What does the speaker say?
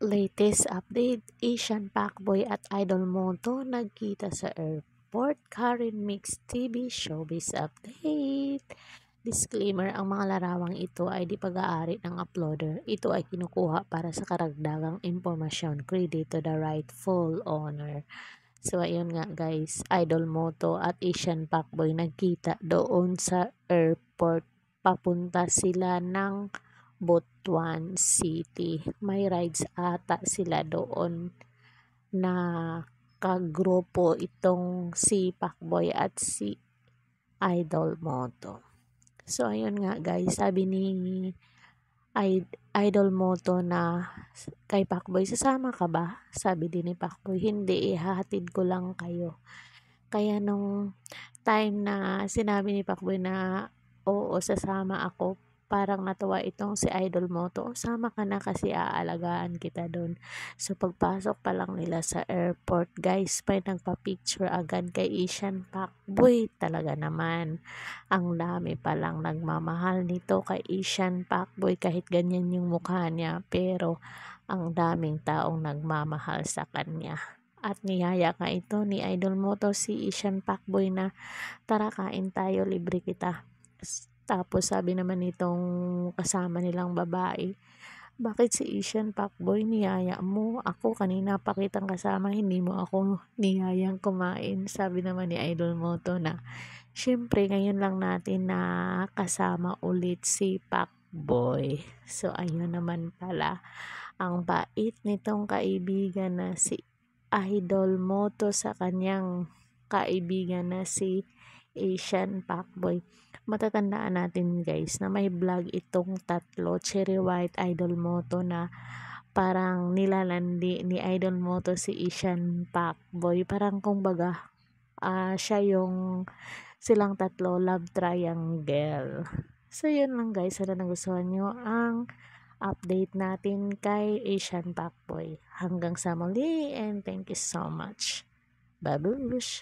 Latest update, Asian Pacboy at Idol Monto nagkita sa airport. Karen Mix TV Showbiz Update. Disclaimer, ang mga larawang ito ay di pag-aari ng uploader. Ito ay kinukuha para sa karagdagang impormasyon. Credit to the rightful owner. So, ayun nga guys, Idol Moto at Asian Pacboy nagkita doon sa airport. Papunta sila ng Butuan City. May rides ata sila doon na kagrupo itong si Pacboy at si Idol Moto. So, ayun nga guys, sabi ni Idol Moto na kay Pacboy, sasama ka ba? Sabi din ni Pacboy, hindi, ihahatid ko lang kayo. Kaya nung time na sinabi ni Pacboy na oo, sasama ako, parang natuwa itong si idol mo to sama ka na kasi aalagaan kita doon so pagpasok pa lang nila sa airport guys may nagpa-picture agad kay Asian Park boy talaga naman ang dami pa lang nagmamahal nito kay Asian Park boy kahit ganyan yung mukha niya pero ang daming taong nagmamahal sa kanya at niyaya ka ito ni Idol Moto si Asian Pacboy na tara kain tayo libre kita tapos sabi naman nitong kasama nilang babae, bakit si Asian Pacboy niyaya mo? Ako kanina pakitang kasama, hindi mo ako niyayang kumain. Sabi naman ni Idol Moto na, syempre ngayon lang natin na kasama ulit si Pacboy. So ayun naman pala, ang bait nitong kaibigan na si Idol Moto sa kanyang kaibigan na si Asian Pacboy. Matatandaan natin guys na may vlog itong tatlo, Cherry White, Idol Moto na parang nilalandi ni Idol Moto si Asian Pacboy. Parang kumbaga uh, siya yung silang tatlo love triangle. So yun lang guys, sana nagustuhan nyo ang update natin kay Asian Pacboy. Hanggang sa muli and thank you so much. Babush!